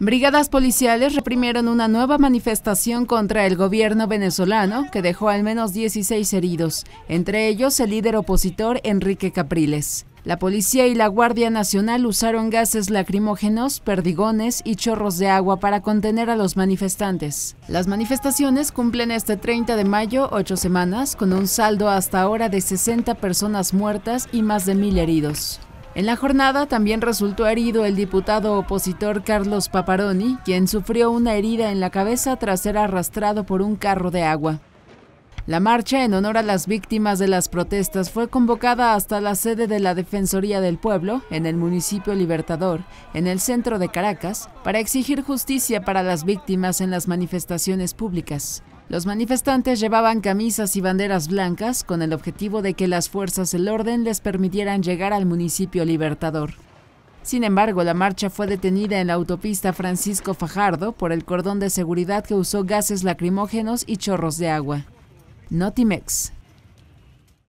Brigadas policiales reprimieron una nueva manifestación contra el gobierno venezolano que dejó al menos 16 heridos, entre ellos el líder opositor Enrique Capriles. La policía y la Guardia Nacional usaron gases lacrimógenos, perdigones y chorros de agua para contener a los manifestantes. Las manifestaciones cumplen este 30 de mayo ocho semanas, con un saldo hasta ahora de 60 personas muertas y más de mil heridos. En la jornada también resultó herido el diputado opositor Carlos Paparoni, quien sufrió una herida en la cabeza tras ser arrastrado por un carro de agua. La marcha en honor a las víctimas de las protestas fue convocada hasta la sede de la Defensoría del Pueblo, en el municipio Libertador, en el centro de Caracas, para exigir justicia para las víctimas en las manifestaciones públicas. Los manifestantes llevaban camisas y banderas blancas con el objetivo de que las fuerzas del orden les permitieran llegar al municipio libertador. Sin embargo, la marcha fue detenida en la autopista Francisco Fajardo por el cordón de seguridad que usó gases lacrimógenos y chorros de agua. Notimex,